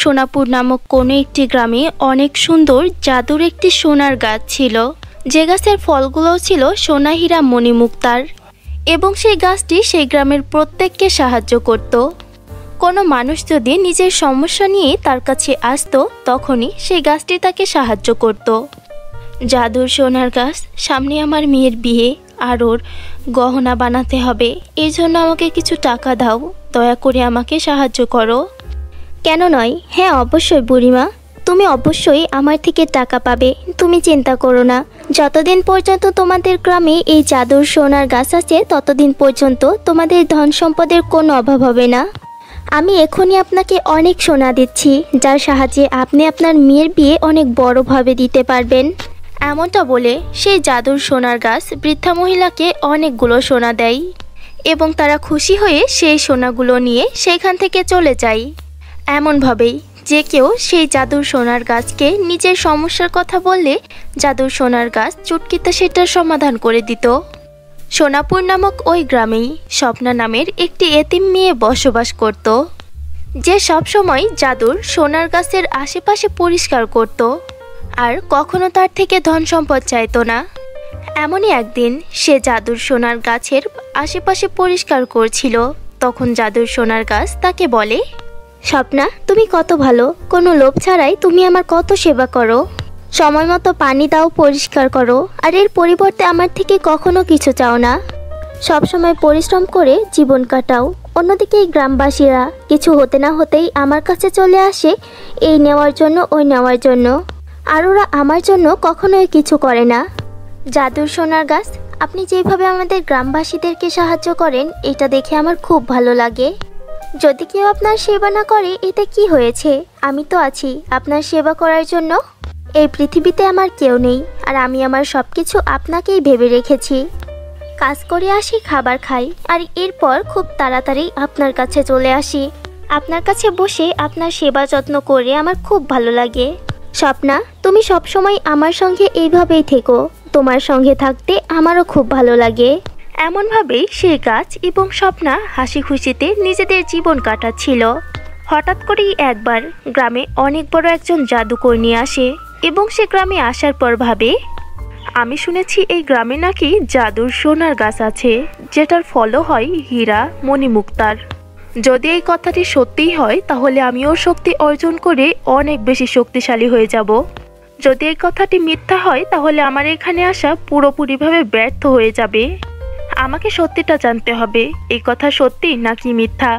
সোনাপুর নামক কোনো একটি গ্রামে অনেক সুন্দর জাদুর একটি সোনার গাছ ছিল যে গাছের ফলগুলোও ছিল সোনাহীরা মণিমুক্তার এবং সেই গাছটি সেই গ্রামের প্রত্যেককে সাহায্য করত কোনো মানুষ যদি নিজের সমস্যা নিয়ে তার কাছে আসত তখনই সেই গাছটি তাকে সাহায্য করত জাদুর সোনার গাছ সামনে আমার মেয়ের বিয়ে আর ওর গহনা বানাতে হবে এই জন্য আমাকে কিছু টাকা দাও দয়া করে আমাকে সাহায্য করো কেন নয় হ্যাঁ অবশ্যই বুড়িমা তুমি অবশ্যই আমার থেকে টাকা পাবে তুমি চিন্তা করো না যতদিন পর্যন্ত তোমাদের গ্রামে এই জাদুর সোনার গাছ আছে ততদিন পর্যন্ত তোমাদের ধন সম্পদের কোনো অভাব হবে না আমি এখনই আপনাকে অনেক সোনা দিচ্ছি যার সাহায্যে আপনি আপনার মেয়ের বিয়ে অনেক বড়ভাবে দিতে পারবেন এমনটা বলে সেই জাদুর সোনার গাছ বৃদ্ধা মহিলাকে অনেকগুলো সোনা দেয় এবং তারা খুশি হয়ে সেই সোনাগুলো নিয়ে সেইখান থেকে চলে যায় এমনভাবেই যে কেউ সেই জাদুর সোনার গাছকে নিজের সমস্যার কথা বললে জাদুর সোনার গাছ চুটকিতে সেটার সমাধান করে দিত সোনাপুর নামক ওই গ্রামেই স্বপ্না নামের একটি এতিম মেয়ে বসবাস করত যে সবসময় জাদুর সোনার গাছের আশেপাশে পরিষ্কার করত আর কখনো তার থেকে ধন সম্পদ চাইত না এমনই একদিন সে জাদুর সোনার গাছের আশেপাশে পরিষ্কার করছিল তখন জাদুর সোনার গাছ তাকে বলে স্বপ্না তুমি কত ভালো কোনো লোভ ছাড়াই তুমি আমার কত সেবা করো সময় মতো পানি দাও পরিষ্কার করো আর এর পরিবর্তে আমার থেকে কখনো কিছু চাও না সবসময় পরিশ্রম করে জীবন কাটাও অন্যদিকে এই গ্রামবাসীরা কিছু হতে না হতেই আমার কাছে চলে আসে এই নেওয়ার জন্য ওই নেওয়ার জন্য আর ওরা আমার জন্য কখনোই কিছু করে না জাদুর সোনার গাছ আপনি যেভাবে আমাদের গ্রামবাসীদেরকে সাহায্য করেন এটা দেখে আমার খুব ভালো লাগে যদি কেউ আপনার সেবা না করে এতে কি হয়েছে আমি তো আছি আপনার সেবা করার জন্য এই পৃথিবীতে আমার কেউ নেই আর আমি আমার সব কিছু আপনাকেই ভেবে রেখেছি কাজ করে আসি খাবার খাই আর এরপর খুব তাড়াতাড়ি আপনার কাছে চলে আসি আপনার কাছে বসে আপনার সেবা যত্ন করে আমার খুব ভালো লাগে স্বপ্না তুমি সবসময় আমার সঙ্গে এইভাবেই থেকো তোমার সঙ্গে থাকতে আমারও খুব ভালো লাগে এমনভাবেই সে গাছ এবং স্বপ্না হাসি খুশিতে নিজেদের জীবন কাটাচ্ছিল হঠাৎ করেই একবার গ্রামে অনেক বড় একজন নিয়ে আসে এবং সে গ্রামে আসার পর ভাবে আমি শুনেছি এই গ্রামে নাকি জাদুর সোনার গাছ আছে যেটার ফলও হয় হীরা মণিমুক্তার যদি এই কথাটি সত্যিই হয় তাহলে আমি ওর শক্তি অর্জন করে অনেক বেশি শক্তিশালী হয়ে যাব যদি এই কথাটি মিথ্যা হয় তাহলে আমার এখানে আসা পুরোপুরিভাবে ব্যর্থ হয়ে যাবে আমাকে সত্যিটা জানতে হবে এই কথা সত্যি নাকি মিথ্যা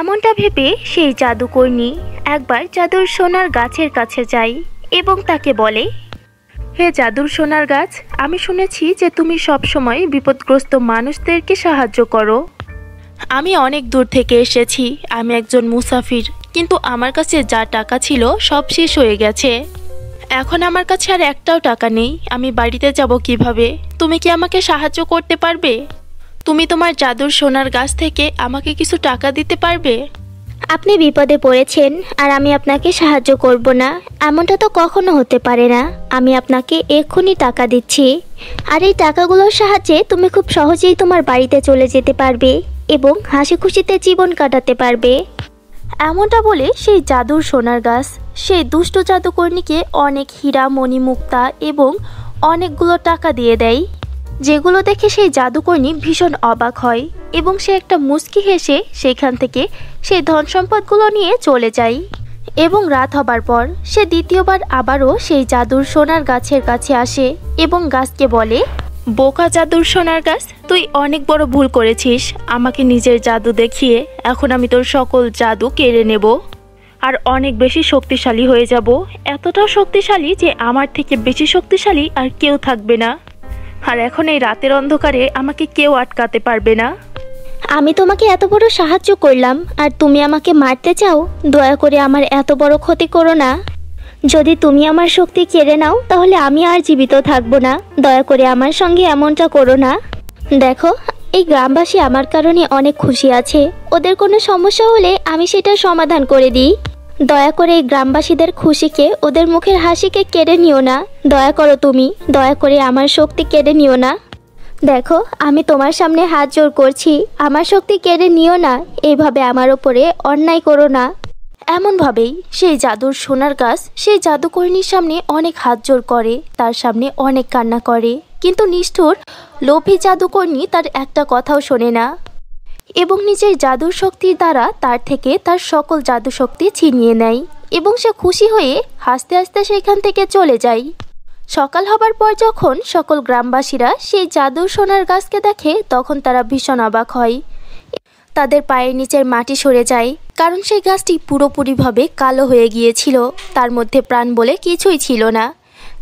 এমনটা ভেবে সেই জাদুকর্ণী একবার জাদুর সোনার গাছের কাছে যায় এবং তাকে বলে হে জাদুর সোনার গাছ আমি শুনেছি যে তুমি সবসময় বিপদগ্রস্ত মানুষদেরকে সাহায্য করো আমি অনেক দূর থেকে এসেছি আমি একজন মুসাফির কিন্তু আমার কাছে যা টাকা ছিল সব শেষ হয়ে গেছে এখন আমার কাছে আর একটাও টাকা নেই আমি বাড়িতে যাব কিভাবে তুমি কি আমাকে সাহায্য করতে পারবে তুমি তোমার জাদুর সোনার গাছ থেকে আমাকে কিছু টাকা দিতে পারবে আপনি বিপদে পড়েছেন আর আমি আপনাকে সাহায্য করব না এমনটা তো কখনো হতে পারে না আমি আপনাকে এক্ষুনি টাকা দিচ্ছি আর এই টাকাগুলোর সাহায্যে তুমি খুব সহজেই তোমার বাড়িতে চলে যেতে পারবে এবং হাসি খুশিতে জীবন কাটাতে পারবে এমনটা বলে সেই জাদুর সোনার গাছ সেই দুষ্ট জাদুকর্ণীকে অনেক হীরা মণিমুক্তা এবং অনেকগুলো টাকা দিয়ে দেয় যেগুলো দেখে সেই জাদুকর্ণী ভীষণ অবাক হয় এবং সে একটা মুস্কি হেসে সেখান থেকে সেই ধন সম্পদগুলো নিয়ে চলে যায় এবং রাত হবার পর সে দ্বিতীয়বার আবারও সেই জাদুর সোনার গাছের কাছে আসে এবং গাছকে বলে বোকা জাদুর সোনার গাছ তুই অনেক বড় ভুল করেছিস আমাকে নিজের জাদু দেখিয়ে এখন আমি তোর সকল জাদু কেড়ে নেব আর অনেক বেশি শক্তিশালী হয়ে যাব এতটাও শক্তিশালী যে আমার থেকে বেশি শক্তিশালী আর কেউ থাকবে না আর এখন এই রাতের অন্ধকারে আমাকে কেউ আটকাতে পারবে না আমি তোমাকে এত বড় সাহায্য করলাম আর তুমি আমাকে মারতে চাও দয়া করে আমার এত বড় ক্ষতি করো না যদি তুমি আমার শক্তি কেড়ে নাও তাহলে আমি আর জীবিত থাকবো না দয়া করে আমার সঙ্গে এমনটা করো না দেখো এই গ্রামবাসী আমার কারণে অনেক খুশি আছে ওদের কোনো সমস্যা হলে আমি সেটা সমাধান করে দিই দয়া করে এই গ্রামবাসীদের খুশিকে ওদের মুখের হাসিকে কেড়ে নিও না দয়া করো তুমি দয়া করে আমার শক্তি কেড়ে নিও না দেখো আমি তোমার সামনে হাত জোর করছি আমার শক্তি কেড়ে নিও না এইভাবে আমার ওপরে অন্যায় করো না এমনভাবেই সেই জাদুর সোনার গাছ সেই জাদুকর্ণীর সামনে অনেক হাত জোর করে তার সামনে অনেক কান্না করে কিন্তু নিষ্ঠুর লোভী জাদুকর্ণী তার একটা কথাও শোনে না এবং নিজের জাদুর শক্তির দ্বারা তার থেকে তার সকল জাদু শক্তি ছিনিয়ে নেয় এবং সে খুশি হয়ে হাসতে হাসতে সেখান থেকে চলে যায় সকাল হবার পর যখন সকল গ্রামবাসীরা সেই জাদুর সোনার গাছকে দেখে তখন তারা ভীষণ অবাক হয় তাদের পায়ের নিচের মাটি সরে যায় কারণ সেই গাছটি পুরোপুরিভাবে কালো হয়ে গিয়েছিল তার মধ্যে প্রাণ বলে কিছুই ছিল না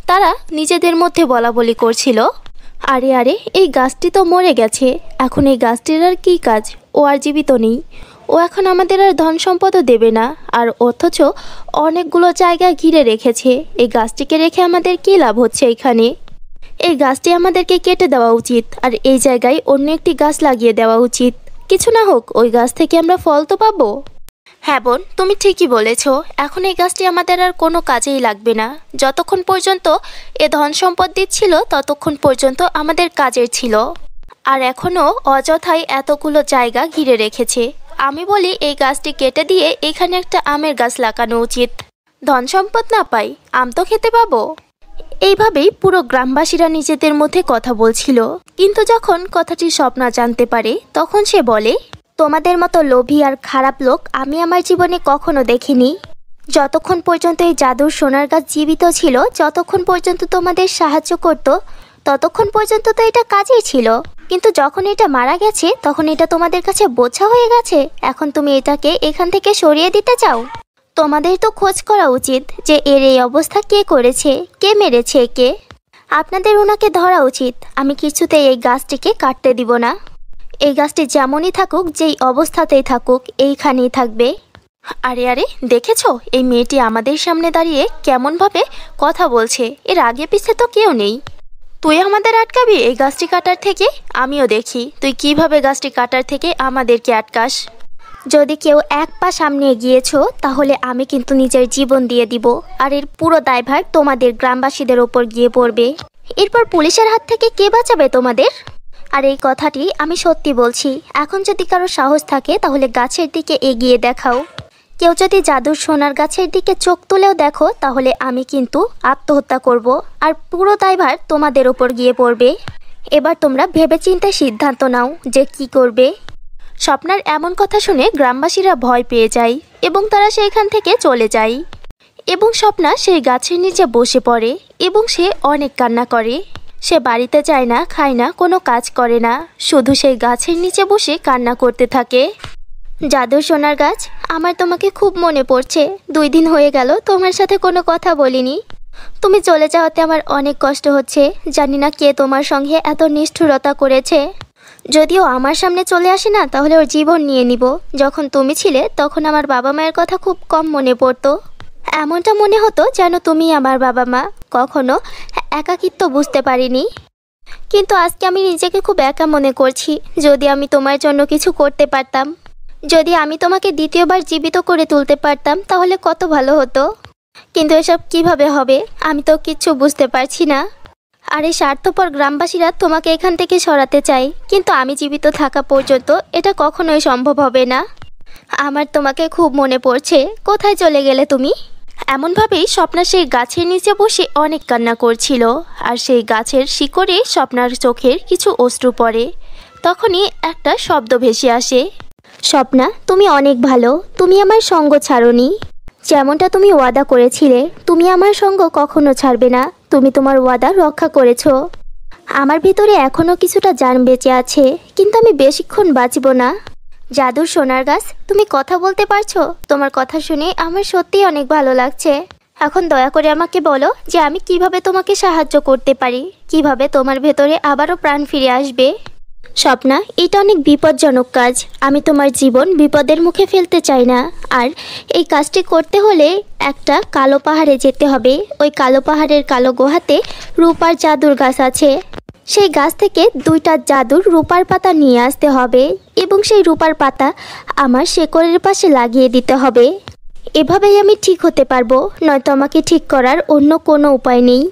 তারা নিজেদের মধ্যে বলা বলি করছিল আরে আরে এই গাছটি তো মরে গেছে এখন এই গাছটির আর কী কাজ ও আর জীবিত নেই ও এখন আমাদের আর ধন সম্পদও দেবে না আর অথচ অনেকগুলো জায়গা ঘিরে রেখেছে এই গাছটিকে রেখে আমাদের কী লাভ হচ্ছে এখানে এই গাছটি আমাদেরকে কেটে দেওয়া উচিত আর এই জায়গায় অন্য একটি গাছ লাগিয়ে দেওয়া উচিত কিছু না হোক ওই গাছ থেকে আমরা ফল তো পাবো হ্যাঁ বোন তুমি ঠিকই বলেছ এখন এই গাছটি আমাদের আর কোনো কাজেই লাগবে না যতক্ষণ পর্যন্ত এ ধন সম্পদ দিচ্ছিল ততক্ষণ পর্যন্ত আমাদের কাজের ছিল আর এখনও অযথাই এতগুলো জায়গা ঘিরে রেখেছে আমি বলি এই গাছটি কেটে দিয়ে এখানে একটা আমের গাছ লাগানো উচিত ধন সম্পদ না পাই আম তো খেতে পাবো এইভাবেই পুরো গ্রামবাসীরা নিজেদের মধ্যে কথা বলছিল কিন্তু যখন কথাটি স্বপ্না জানতে পারে তখন সে বলে তোমাদের মতো লোভী আর খারাপ লোক আমি আমার জীবনে কখনো দেখিনি যতক্ষণ পর্যন্ত এই জাদুর সোনার গাছ জীবিত ছিল যতক্ষণ পর্যন্ত তোমাদের সাহায্য করত ততক্ষণ পর্যন্ত তো এটা কাজেই ছিল কিন্তু যখন এটা মারা গেছে তখন এটা তোমাদের কাছে বোঝা হয়ে গেছে এখন তুমি এটাকে এখান থেকে সরিয়ে দিতে চাও তোমাদের তো খোঁজ করা উচিত যে এর এই অবস্থা কে করেছে কে মেরেছে কে আপনাদের ওনাকে ধরা উচিত আমি কিছুতেই এই গাছটিকে কাটতে দিব না এই গাছটি যেমনই থাকুক যেই অবস্থাতেই থাকুক এইখানেই থাকবে আরে আরে দেখেছো এই মেয়েটি আমাদের সামনে দাঁড়িয়ে কেমনভাবে কথা বলছে এর আগে পিছে তো কেউ নেই তুই আমাদের আটকাবি এই গাছটি কাটার থেকে আমিও দেখি তুই কিভাবে গাছটি কাটার থেকে আমাদেরকে আটকাস যদি কেউ এক পা সামনে এগিয়েছো তাহলে আমি কিন্তু নিজের জীবন দিয়ে দিব আর এর পুরো দায়ভার তোমাদের গ্রামবাসীদের ওপর গিয়ে পড়বে এরপর পুলিশের হাত থেকে কে বাঁচাবে তোমাদের আর এই কথাটি আমি সত্যি বলছি এখন যদি কারো সাহস থাকে তাহলে গাছের দিকে এগিয়ে দেখাও কেউ যদি জাদুর সোনার গাছের দিকে চোখ তুলেও দেখো তাহলে আমি কিন্তু আত্মহত্যা করব আর পুরো দায়ভার তোমাদের ওপর গিয়ে পড়বে এবার তোমরা ভেবে চিন্তায় সিদ্ধান্ত নাও যে কি করবে স্বপ্নার এমন কথা শুনে গ্রামবাসীরা ভয় পেয়ে যায় এবং তারা সেইখান থেকে চলে যায় এবং স্বপ্না সেই গাছের নিচে বসে পড়ে এবং সে অনেক কান্না করে সে বাড়িতে যায় না খায় না কোনো কাজ করে না শুধু সেই গাছের নিচে বসে কান্না করতে থাকে জাদুর সোনার গাছ আমার তোমাকে খুব মনে পড়ছে দুই দিন হয়ে গেল তোমার সাথে কোনো কথা বলিনি তুমি চলে যাওয়াতে আমার অনেক কষ্ট হচ্ছে জানি না কে তোমার সঙ্গে এত নিষ্ঠুরতা করেছে যদিও আমার সামনে চলে আসে না তাহলে ওর জীবন নিয়ে নিব যখন তুমি ছিলে তখন আমার বাবা মায়ের কথা খুব কম মনে পড়তো এমনটা মনে হতো যেন তুমি আমার বাবা মা কখনো একাকিত্ব বুঝতে পারিনি কিন্তু আজকে আমি নিজেকে খুব একা মনে করছি যদি আমি তোমার জন্য কিছু করতে পারতাম যদি আমি তোমাকে দ্বিতীয়বার জীবিত করে তুলতে পারতাম তাহলে কত ভালো হতো কিন্তু এসব কিভাবে হবে আমি তো কিচ্ছু বুঝতে পারছি না আর এই স্বার্থপর গ্রামবাসীরা তোমাকে এখান থেকে সরাতে চাই কিন্তু আমি জীবিত থাকা পর্যন্ত এটা কখনোই সম্ভব হবে না আমার তোমাকে খুব মনে পড়ছে কোথায় চলে গেলে তুমি এমনভাবেই স্বপ্না সেই গাছের নিচে বসে অনেক কান্না করছিল আর সেই গাছের শিকড়ে স্বপ্নার চোখের কিছু অশ্রু পড়ে তখনই একটা শব্দ ভেসে আসে স্বপ্না তুমি অনেক ভালো তুমি আমার সঙ্গ ছাড়নি যেমনটা তুমি ওয়াদা করেছিলে তুমি আমার সঙ্গ কখনো ছাড়বে না তুমি তোমার ওয়াদা রক্ষা করেছ আমার ভিতরে এখনও কিছুটা যান বেঁচে আছে কিন্তু আমি বেশিক্ষণ বাঁচব না জাদুর সোনার গাছ তুমি কথা বলতে পারছো তোমার কথা শুনে আমার সত্যি অনেক ভালো লাগছে এখন দয়া করে আমাকে বলো যে আমি কিভাবে তোমাকে সাহায্য করতে পারি কিভাবে তোমার ভেতরে আবারও প্রাণ ফিরে আসবে স্বপ্না এটা অনেক বিপজ্জনক কাজ আমি তোমার জীবন বিপদের মুখে ফেলতে চাই না আর এই কাজটি করতে হলে একটা কালো পাহাড়ে যেতে হবে ওই কালো পাহাড়ের কালো গুহাতে রূপার জাদুর গাছ আছে সেই গাছ থেকে দুইটা জাদুর রূপার পাতা নিয়ে আসতে হবে এবং সেই রূপার পাতা আমার শেকড়ের পাশে লাগিয়ে দিতে হবে এভাবেই আমি ঠিক হতে পারবো নয়তো আমাকে ঠিক করার অন্য কোনো উপায় নেই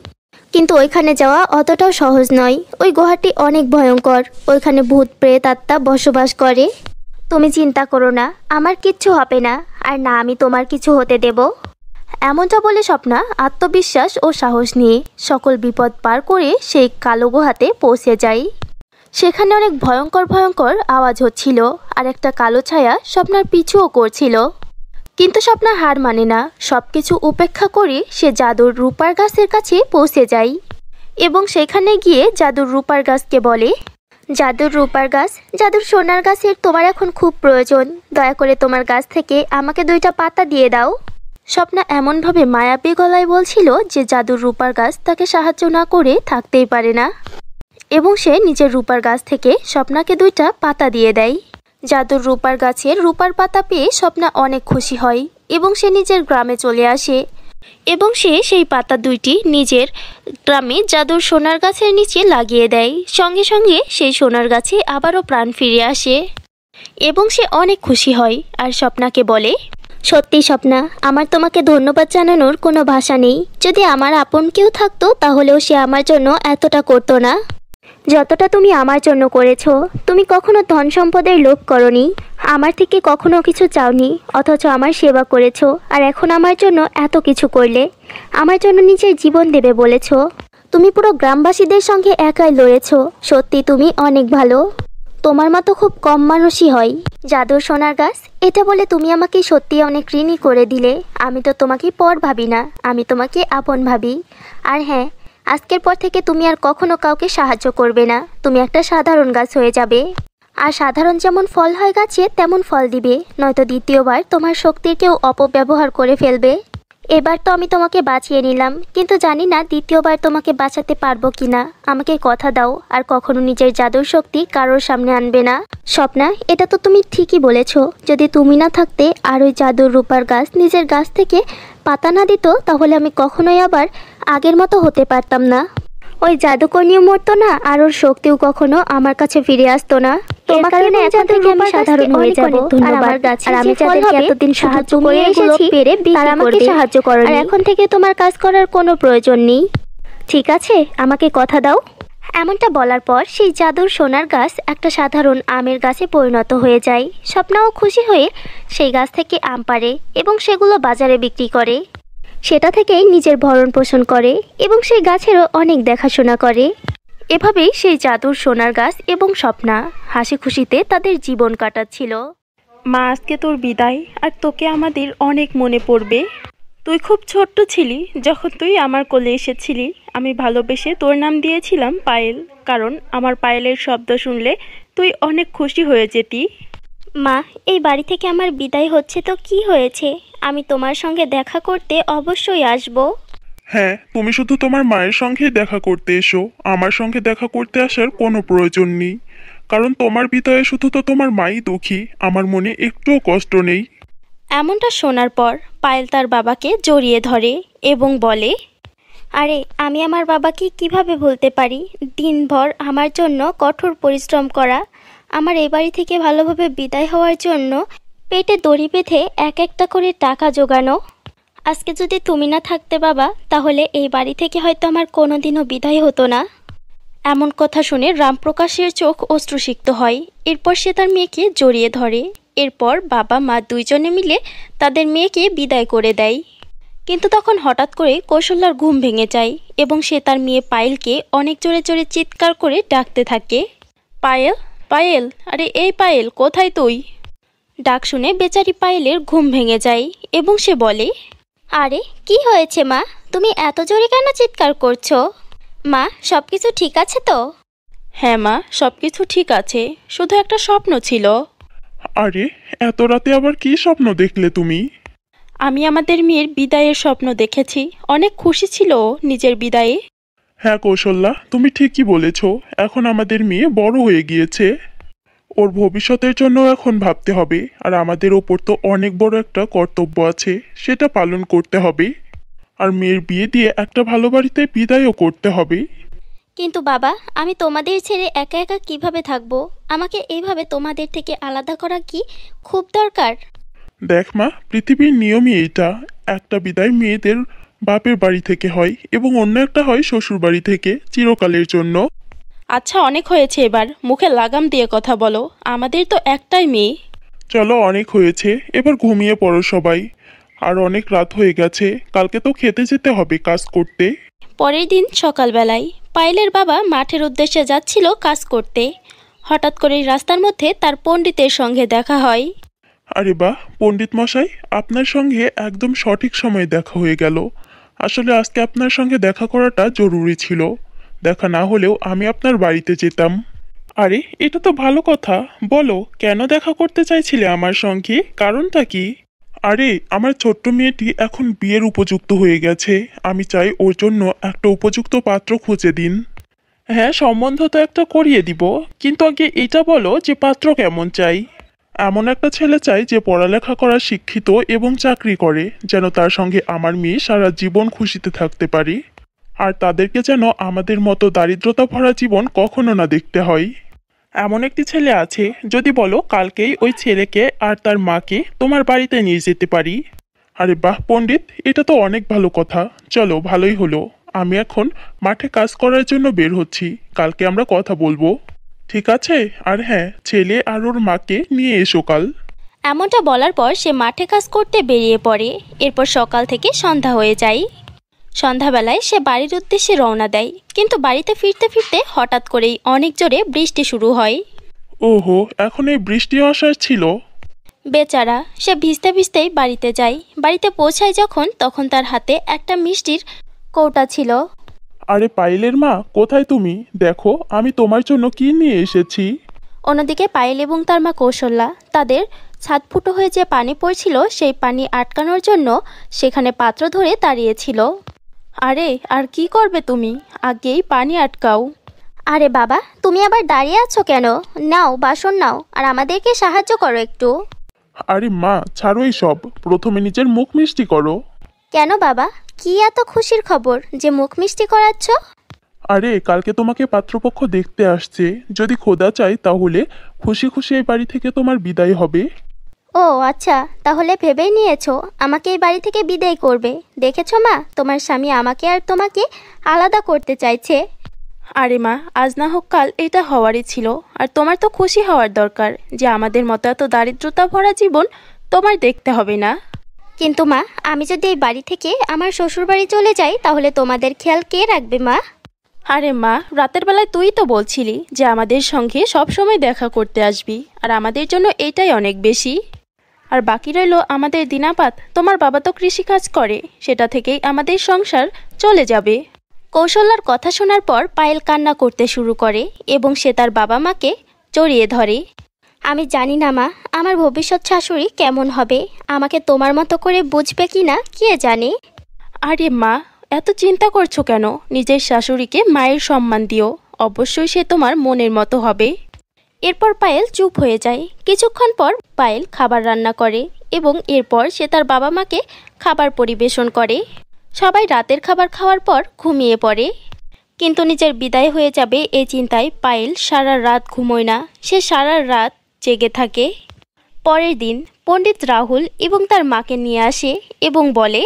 কিন্তু ওইখানে যাওয়া অতটাও সহজ নয় ওই গুহাটি অনেক ভয়ঙ্কর ওইখানে ভূত প্রেত আত্মা বসবাস করে তুমি চিন্তা করো না আমার কিচ্ছু হবে না আর না আমি তোমার কিছু হতে দেবো এমনটা বলে স্বপ্না আত্মবিশ্বাস ও সাহস নিয়ে সকল বিপদ পার করে সেই কালো গুহাতে পৌঁছে যায় সেখানে অনেক ভয়ঙ্কর ভয়ঙ্কর আওয়াজ হচ্ছিল আর একটা কালো ছায়া স্বপ্নার পিছুও করছিল কিন্তু স্বপ্না হার মানে না সব কিছু উপেক্ষা করে সে জাদুর রূপার গাছের কাছে পৌঁছে যায় এবং সেখানে গিয়ে জাদুর রূপার গাছকে বলে জাদুর রূপার গাছ জাদুর সোনার গাছের তোমার এখন খুব প্রয়োজন দয়া করে তোমার গাছ থেকে আমাকে দুইটা পাতা দিয়ে দাও স্বপ্না এমনভাবে মায়াবী গলায় বলছিল যে জাদুর রূপার গাছ তাকে সাহায্য না করে থাকতেই পারে না এবং সে নিজের রূপার গাছ থেকে স্বপ্নাকে দুইটা পাতা দিয়ে দেয় জাদুর রূপার গাছের রূপার পাতা পেয়ে স্বপ্না অনেক খুশি হয় এবং সে নিজের গ্রামে চলে আসে এবং সে সেই পাতা দুইটি নিজের গ্রামে জাদুর সোনার গাছের নিচে লাগিয়ে দেয় সঙ্গে সঙ্গে সেই সোনার গাছে আবারও প্রাণ ফিরে আসে এবং সে অনেক খুশি হয় আর স্বপ্নাকে বলে সত্যি স্বপ্না আমার তোমাকে ধন্যবাদ জানানোর কোনো ভাষা নেই যদি আমার আপন কেউ থাকতো তাহলেও সে আমার জন্য এতটা করতো না যতটা তুমি আমার জন্য করেছ তুমি কখনো ধন সম্পদের লোভ করনি আমার থেকে কখনো কিছু চাওনি অথচ আমার সেবা করেছ আর এখন আমার জন্য এত কিছু করলে আমার জন্য নিজের জীবন দেবে বলেছ তুমি পুরো গ্রামবাসীদের সঙ্গে একাই লড়েছ সত্যি তুমি অনেক ভালো তোমার মতো খুব কম মানুষই হয় জাদুর সোনার গাছ এটা বলে তুমি আমাকে সত্যি অনেক ঋণী করে দিলে আমি তো তোমাকে পর ভাবি না আমি তোমাকে আপন ভাবি আর হ্যাঁ আজকের পর থেকে তুমি আর কখনো কাউকে সাহায্য করবে না তুমি একটা সাধারণ গাছ হয়ে যাবে আর সাধারণ যেমন ফল হয় গাছে তেমন ফল দিবে নয়তো দ্বিতীয়বার তোমার শক্তির কেউ অপব্যবহার করে ফেলবে এবার তো আমি তোমাকে বাঁচিয়ে নিলাম কিন্তু জানি না দ্বিতীয়বার তোমাকে বাঁচাতে পারবো কি না আমাকে কথা দাও আর কখনো নিজের জাদুর শক্তি কারোর সামনে আনবে না স্বপ্না এটা তো তুমি ঠিকই বলেছ যদি তুমি না থাকতে আর ওই জাদুর রূপার গাছ নিজের গাছ থেকে পাতা না দিত তাহলে আমি কখনোই আবার আগের মতো হতে পারতাম না ওই জাদুকর্ণীও মরতো না আর ওর শক্তিও কখনো আমার কাছে ফিরে আসতো না তোমার এখন থেকে সাধারণ হয়ে যাব আর আমার এতদিন সাহায্য সাহায্য করো আর এখন থেকে তোমার কাজ করার কোনো প্রয়োজন নেই ঠিক আছে আমাকে কথা দাও এমনটা বলার পর সেই জাদুর সোনার গাছ একটা সাধারণ আমের গাছে পরিণত হয়ে যায় স্বপ্নাও খুশি হয়ে সেই গাছ থেকে আম পাড়ে এবং সেগুলো বাজারে বিক্রি করে সেটা থেকেই নিজের ভরণ পোষণ করে এবং সেই গাছেরও অনেক দেখাশোনা করে এভাবেই সেই জাদুর সোনার গাছ এবং স্বপ্না হাসি খুশিতে তাদের জীবন কাটাচ্ছিল মা আজকে তোর বিদায় আর তোকে আমাদের অনেক মনে পড়বে তুই খুব ছোট্ট ছিলি যখন তুই আমার কোলে এসেছিলি আমি ভালোবেসে তোর নাম দিয়েছিলাম পায়েল কারণ আমার পায়েলের শব্দ শুনলে তুই অনেক খুশি হয়ে যেতি মা এই বাড়ি থেকে আমার বিদায় হচ্ছে তো কি হয়েছে আমি তোমার সঙ্গে দেখা করতে অবশ্যই আসব হ্যাঁ তুমি শুধু তোমার মায়ের সঙ্গে দেখা করতে এসো আমার সঙ্গে দেখা করতে আসার কোনো প্রয়োজন নেই কারণ তোমার বিদায়ে শুধু তো তোমার মাই দুঃখী আমার মনে একটুও কষ্ট নেই এমনটা শোনার পর পায়েল তার বাবাকে জড়িয়ে ধরে এবং বলে আরে আমি আমার বাবাকে কিভাবে বলতে পারি দিনভর আমার জন্য কঠোর পরিশ্রম করা আমার এ বাড়ি থেকে ভালোভাবে বিদায় হওয়ার জন্য পেটে দড়ি বেঁধে এক একটা করে টাকা জোগানো আজকে যদি তুমি না থাকতে বাবা তাহলে এই বাড়ি থেকে হয়তো আমার কোনোদিনও বিদায় হতো না এমন কথা শুনে রামপ্রকাশের চোখ অশ্রুসিক্ত হয় এরপর সে তার মেয়েকে জড়িয়ে ধরে এরপর বাবা মা দুইজনে মিলে তাদের মেয়েকে বিদায় করে দেয় কিন্তু তখন হঠাৎ করে কৌশল্যার ঘুম ভেঙে যায় এবং সে তার মেয়ে পায়েলকে অনেক জোরে জোরে চিৎকার করে ডাকতে থাকে পায়েল পায়েল আরে এই পায়েল কোথায় তুই ডাক শুনে বেচারি পায়েলের ঘুম ভেঙে যায় এবং সে বলে আরে কি হয়েছে মা তুমি এত জোরে কেন চিৎকার করছো মা সব কিছু ঠিক আছে তো হ্যাঁ মা সব কিছু ঠিক আছে শুধু একটা স্বপ্ন ছিল আরে এত রাতে আবার কি স্বপ্ন দেখলে তুমি আমি আমাদের মেয়ের বিদায়ের স্বপ্ন দেখেছি অনেক খুশি ছিল নিজের বিদায়ে হ্যাঁ কৌশল্যা তুমি ঠিকই বলেছ এখন আমাদের মেয়ে বড় হয়ে গিয়েছে ওর ভবিষ্যতের জন্য এখন ভাবতে হবে আর আমাদের ওপর তো অনেক বড় একটা কর্তব্য আছে সেটা পালন করতে হবে আর মেয়ের বিয়ে দিয়ে একটা ভালো বাড়িতে বিদায়ও করতে হবে কিন্তু বাবা আমি তোমাদের ছেড়ে একা একা কিভাবে থাকবো আমাকে এইভাবে তোমাদের থেকে আলাদা করা কি খুব দরকার দেখ মা পৃথিবীর নিয়মই এটা একটা বিদায় মেয়েদের বাপের বাড়ি থেকে হয় এবং অন্য একটা হয় শ্বশুর বাড়ি থেকে চিরকালের জন্য আচ্ছা অনেক হয়েছে এবার মুখে লাগাম দিয়ে কথা বলো আমাদের তো একটাই মেয়ে চলো অনেক হয়েছে এবার ঘুমিয়ে পড়ো সবাই আর অনেক রাত হয়ে গেছে কালকে তো খেতে যেতে হবে কাজ করতে পরের দিন সকালবেলায় পাইলের বাবা মাঠের উদ্দেশ্যে যাচ্ছিল কাজ করতে হঠাৎ করে রাস্তার মধ্যে তার পণ্ডিতের সঙ্গে দেখা হয় আরে বাহ পণ্ডিত মশাই আপনার সঙ্গে একদম সঠিক সময়ে দেখা হয়ে গেল আসলে আজকে আপনার সঙ্গে দেখা করাটা জরুরি ছিল দেখা না হলেও আমি আপনার বাড়িতে যেতাম আরে এটা তো ভালো কথা বলো কেন দেখা করতে চাইছিলে আমার সঙ্গে কারণটা কি আরে আমার ছোট্ট মেয়েটি এখন বিয়ের উপযুক্ত হয়ে গেছে আমি চাই ওর জন্য একটা উপযুক্ত পাত্র খুঁজে দিন হ্যাঁ সম্বন্ধ তো একটা করিয়ে দিব কিন্তু আগে এটা বলো যে পাত্র কেমন চাই এমন একটা ছেলে চাই যে পড়ালেখা করা শিক্ষিত এবং চাকরি করে যেন তার সঙ্গে আমার মেয়ে সারা জীবন খুশিতে থাকতে পারি আর তাদেরকে যেন আমাদের মতো দারিদ্রতা ভরা জীবন কখনো না দেখতে হয় এমন একটি ছেলে আছে যদি বলো কালকেই ওই ছেলেকে আর তার মাকে তোমার বাড়িতে নিয়ে যেতে পারি আরে বাহ পণ্ডিত এটা তো অনেক ভালো কথা চলো ভালোই হলো আমি এখন মাঠে কাজ করার জন্য বের হচ্ছি কালকে আমরা কথা বলবো ঠিক আছে আর হ্যাঁ ছেলে আর ওর মাকে নিয়ে এসো কাল এমনটা বলার পর সে মাঠে কাজ করতে বেরিয়ে পড়ে এরপর সকাল থেকে সন্ধ্যা হয়ে যায় সন্ধ্যাবেলায় সে বাড়ির উদ্দেশ্যে রওনা দেয় কিন্তু বাড়িতে ফিরতে ফিরতে হঠাৎ করেই অনেক জোরে বৃষ্টি শুরু হয় ওহো এখন এই বৃষ্টি আসার ছিল বেচারা সে ভিজতে ভিজতেই বাড়িতে যায় বাড়িতে পৌঁছায় যখন তখন তার হাতে একটা মিষ্টির কৌটা ছিল আরে পাইলের মা কোথায় তুমি দেখো আমি তোমার জন্য কি নিয়ে এসেছি অন্যদিকে পায়েল এবং তার মা কৌশল্যা তাদের ছাদ ফুটো হয়ে যে পানি পড়ছিল সেই পানি আটকানোর জন্য সেখানে পাত্র ধরে দাঁড়িয়েছিল আরে আর কি করবে তুমি আগেই পানি আটকাও আরে বাবা তুমি আবার দাঁড়িয়ে আছো কেন নাও বাসন নাও আর আমাদেরকে সাহায্য করো একটু আরে মা ছাড়ো সব প্রথমে নিজের মুখ মিষ্টি করো কেন বাবা কি এত খুশির খবর যে মুখ মিষ্টি করাচ্ছ আরে কালকে তোমাকে পাত্রপক্ষ দেখতে আসছে যদি খোদা চাই তাহলে খুশি খুশি এই বাড়ি থেকে তোমার বিদায় হবে ও আচ্ছা তাহলে ভেবেই নিয়েছো আমাকে এই বাড়ি থেকে বিদায় করবে দেখেছো মা তোমার স্বামী আমাকে আর তোমাকে আলাদা করতে চাইছে আরে মা আজ না হোক কাল এটা হওয়ারই ছিল আর তোমার তো খুশি হওয়ার দরকার যে আমাদের মতো এত দারিদ্রতা ভরা জীবন তোমার দেখতে হবে না কিন্তু মা আমি যদি এই বাড়ি থেকে আমার শ্বশুর বাড়ি চলে যাই তাহলে তোমাদের খেয়াল কে রাখবে মা আরে মা রাতের বেলায় তুই তো বলছিলি যে আমাদের সঙ্গে সবসময় দেখা করতে আসবি আর আমাদের জন্য এটাই অনেক বেশি আর বাকি রইল আমাদের দিনাপাত তোমার বাবা তো কৃষিকাজ করে সেটা থেকেই আমাদের সংসার চলে যাবে কৌশলার কথা শোনার পর পায়েল কান্না করতে শুরু করে এবং সে তার বাবা মাকে জড়িয়ে ধরে আমি জানি না মা আমার ভবিষ্যৎ শাশুড়ি কেমন হবে আমাকে তোমার মতো করে বুঝবে কি না কে জানে আরে মা এত চিন্তা করছো কেন নিজের শাশুড়িকে মায়ের সম্মান দিও অবশ্যই সে তোমার মনের মতো হবে এরপর পায়েল চুপ হয়ে যায় কিছুক্ষণ পর পায়েল খাবার রান্না করে এবং এরপর সে তার বাবা মাকে খাবার পরিবেশন করে সবাই রাতের খাবার খাওয়ার পর ঘুমিয়ে পড়ে কিন্তু নিজের বিদায় হয়ে যাবে এই চিন্তায় পায়েল সারা রাত ঘুমোয় না সে সারা রাত জেগে থাকে পরের দিন পণ্ডিত রাহুল এবং তার মাকে নিয়ে আসে এবং বলে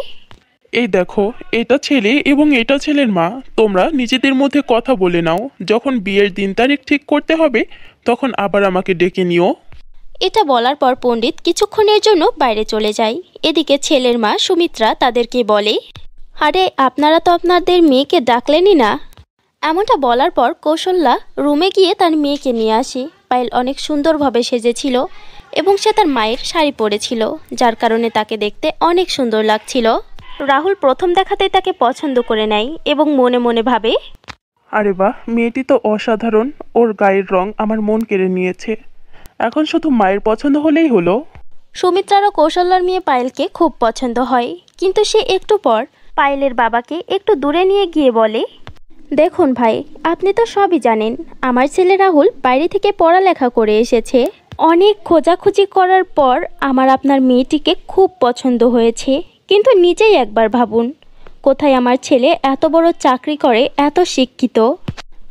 এই দেখো এটা ছেলে এবং এটা ছেলের মা তোমরা নিজেদের মধ্যে কথা বলে নাও যখন বিয়ের দিন তারিখ ঠিক করতে হবে তখন আবার আমাকে ডেকে নিও এটা বলার পর পণ্ডিত কিছুক্ষণের জন্য বাইরে চলে যায় এদিকে ছেলের মা সুমিত্রা তাদেরকে বলে আরে আপনারা তো আপনাদের মেয়েকে ডাকলেনই না এমনটা বলার পর কৌশল্যা রুমে গিয়ে তার মেয়েকে নিয়ে আসে পাইল অনেক সুন্দরভাবে সেজেছিল এবং সে তার মায়ের শাড়ি পরেছিল যার কারণে তাকে দেখতে অনেক সুন্দর লাগছিল রাহুল প্রথম দেখাতেই তাকে পছন্দ করে নেয় এবং মনে মনে ভাবে আরে বা মেয়েটি তো অসাধারণ ওর গায়ের রং আমার মন কেড়ে নিয়েছে এখন শুধু মায়ের পছন্দ হলেই হলো সুমিত্রারও কৌশল্যার মেয়ে পায়েলকে খুব পছন্দ হয় কিন্তু সে একটু পর পায়েলের বাবাকে একটু দূরে নিয়ে গিয়ে বলে দেখুন ভাই আপনি তো সবই জানেন আমার ছেলে রাহুল বাইরে থেকে পড়ালেখা করে এসেছে অনেক খোঁজাখুঁজি করার পর আমার আপনার মেয়েটিকে খুব পছন্দ হয়েছে কিন্তু নিজেই একবার ভাবুন কোথায় আমার ছেলে এত বড় চাকরি করে এত শিক্ষিত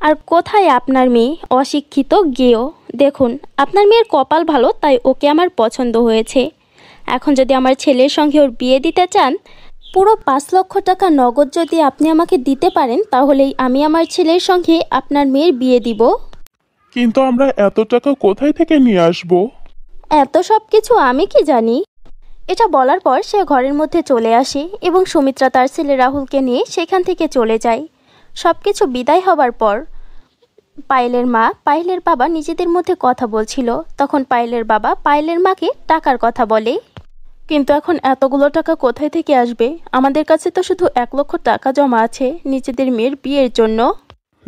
আর কোথায় আপনার মেয়ে অশিক্ষিত গেও দেখুন আপনার মেয়ের কপাল ভালো তাই ওকে আমার পছন্দ হয়েছে এখন যদি আমার ছেলের সঙ্গে ওর বিয়ে দিতে চান পুরো পাঁচ লক্ষ টাকা নগদ যদি আপনি আমাকে দিতে পারেন তাহলেই আমি আমার ছেলের সঙ্গে আপনার মেয়ের বিয়ে দিব কিন্তু আমরা এত টাকা কোথায় থেকে নিয়ে আসব এত সব কিছু আমি কি জানি এটা বলার পর সে ঘরের মধ্যে চলে আসে এবং সুমিত্রা তার ছেলে রাহুলকে নিয়ে সেখান থেকে চলে যায় সব কিছু বিদায় হবার পর পায়েলের মা পায়েলের বাবা নিজেদের মধ্যে কথা বলছিল তখন পায়েলের বাবা পায়েলের মাকে টাকার কথা বলে কিন্তু এখন এতগুলো টাকা কোথায় থেকে আসবে আমাদের কাছে তো শুধু এক লক্ষ টাকা জমা আছে নিজেদের মেয়ের বিয়ের জন্য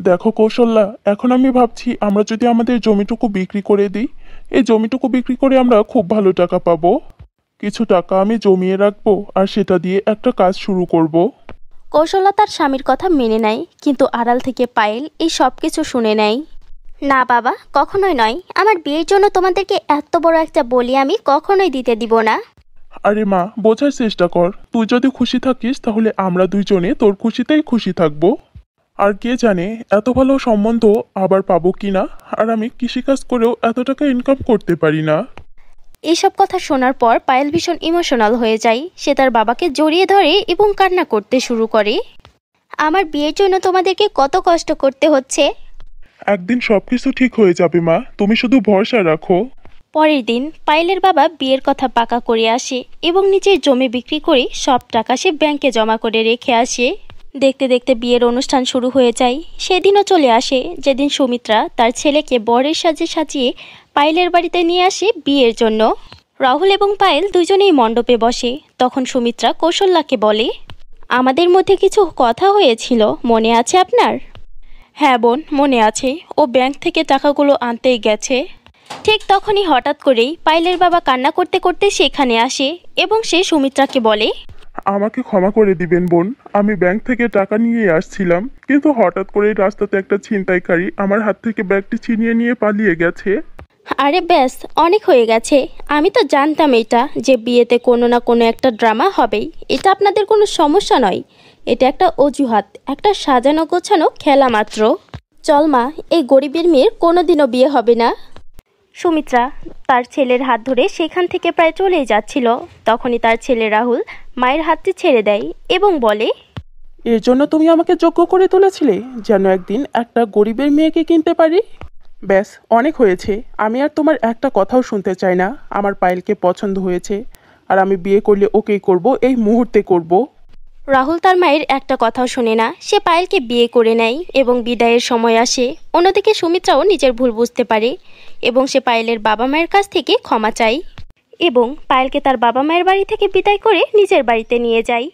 দেখো কৌশল্যা এখন আমি ভাবছি আমরা যদি আমাদের জমিটুকু বিক্রি করে দিই এই জমিটুকু বিক্রি করে আমরা খুব ভালো টাকা পাবো কিছু টাকা আমি জমিয়ে রাখবো আর সেটা দিয়ে একটা কাজ শুরু করব কৌশলা তার স্বামীর কথা মেনে নেয় কিন্তু আড়াল থেকে পায়েল এই সব কিছু শুনে নেয় না বাবা কখনোই নয় আমার বিয়ের জন্য তোমাদেরকে এত বড় একটা বলি আমি কখনোই দিতে দিব না আরে মা বোঝার চেষ্টা কর তুই যদি খুশি থাকিস তাহলে আমরা দুইজনে তোর খুশিতেই খুশি থাকব আর কে জানে এত ভালো সম্বন্ধ আবার পাবো কিনা আর আমি কৃষিকাজ করেও এত টাকা ইনকাম করতে পারি না এইসব কথা শোনার পর পায়েল ভীষণ ইমোশনাল হয়ে যায় সে তার বাবাকে জড়িয়ে ধরে এবং কান্না করতে শুরু করে আমার বিয়ের জন্য তোমাদেরকে কত কষ্ট করতে হচ্ছে একদিন সবকিছু ঠিক হয়ে যাবে মা তুমি শুধু ভরসা রাখো পরের দিন পায়েলের বাবা বিয়ের কথা পাকা করে আসে এবং নিজের জমি বিক্রি করে সব টাকা সে ব্যাংকে জমা করে রেখে আসে দেখতে দেখতে বিয়ের অনুষ্ঠান শুরু হয়ে যায় সেদিনও চলে আসে যেদিন সুমিত্রা তার ছেলেকে বরের সাজে সাজিয়ে পায়েলের বাড়িতে নিয়ে আসে বিয়ের জন্য রাহুল এবং পায়েল দুজনেই মণ্ডপে বসে তখন সুমিত্রা কৌশল্যাকে বলে আমাদের মধ্যে কিছু কথা হয়েছিল মনে আছে আপনার হ্যাঁ বোন মনে আছে ও ব্যাংক থেকে টাকাগুলো আনতেই গেছে ঠিক তখনই হঠাৎ করেই পাইলের বাবা কান্না করতে করতে সেখানে আসে এবং সে সুমিত্রাকে বলে আমাকে ক্ষমা করে দিবেন বোন আমি ব্যাংক থেকে টাকা নিয়ে আসছিলাম কিন্তু হঠাৎ করে রাস্তাতে একটা ছিনতাইকারী আমার হাত থেকে ব্যাগটি ছিনিয়ে নিয়ে পালিয়ে গেছে আরে ব্যাস অনেক হয়ে গেছে আমি তো জানতাম এটা যে বিয়েতে কোনো না কোনো একটা ড্রামা হবেই এটা আপনাদের কোনো সমস্যা নয় এটা একটা অজুহাত একটা সাজানো গোছানো খেলা মাত্র চল মা এই গরিবের মেয়ের কোনোদিনও বিয়ে হবে না সুমিত্রা তার ছেলের হাত ধরে সেখান থেকে প্রায় চলেই যাচ্ছিল তখনই তার ছেলে রাহুল মায়ের হাতটি ছেড়ে দেয় এবং বলে এজন্য তুমি আমাকে যোগ্য করে তুলেছিলে যেন একদিন একটা গরিবের মেয়েকে কিনতে পারি ব্যাস অনেক হয়েছে আমি আর তোমার একটা কথাও শুনতে চাই না আমার পায়েলকে পছন্দ হয়েছে আর আমি বিয়ে করলে ওকেই করব এই মুহূর্তে করবো রাহুল তার মায়ের একটা কথাও শোনে না সে পায়েলকে বিয়ে করে নেয় এবং বিদায়ের সময় আসে অন্যদিকে সুমিত্রাও নিজের ভুল বুঝতে পারে এবং সে পায়েলের বাবা মায়ের কাছ থেকে ক্ষমা চায় এবং পায়েলকে তার বাবা মায়ের বাড়ি থেকে বিদায় করে নিজের বাড়িতে নিয়ে যায়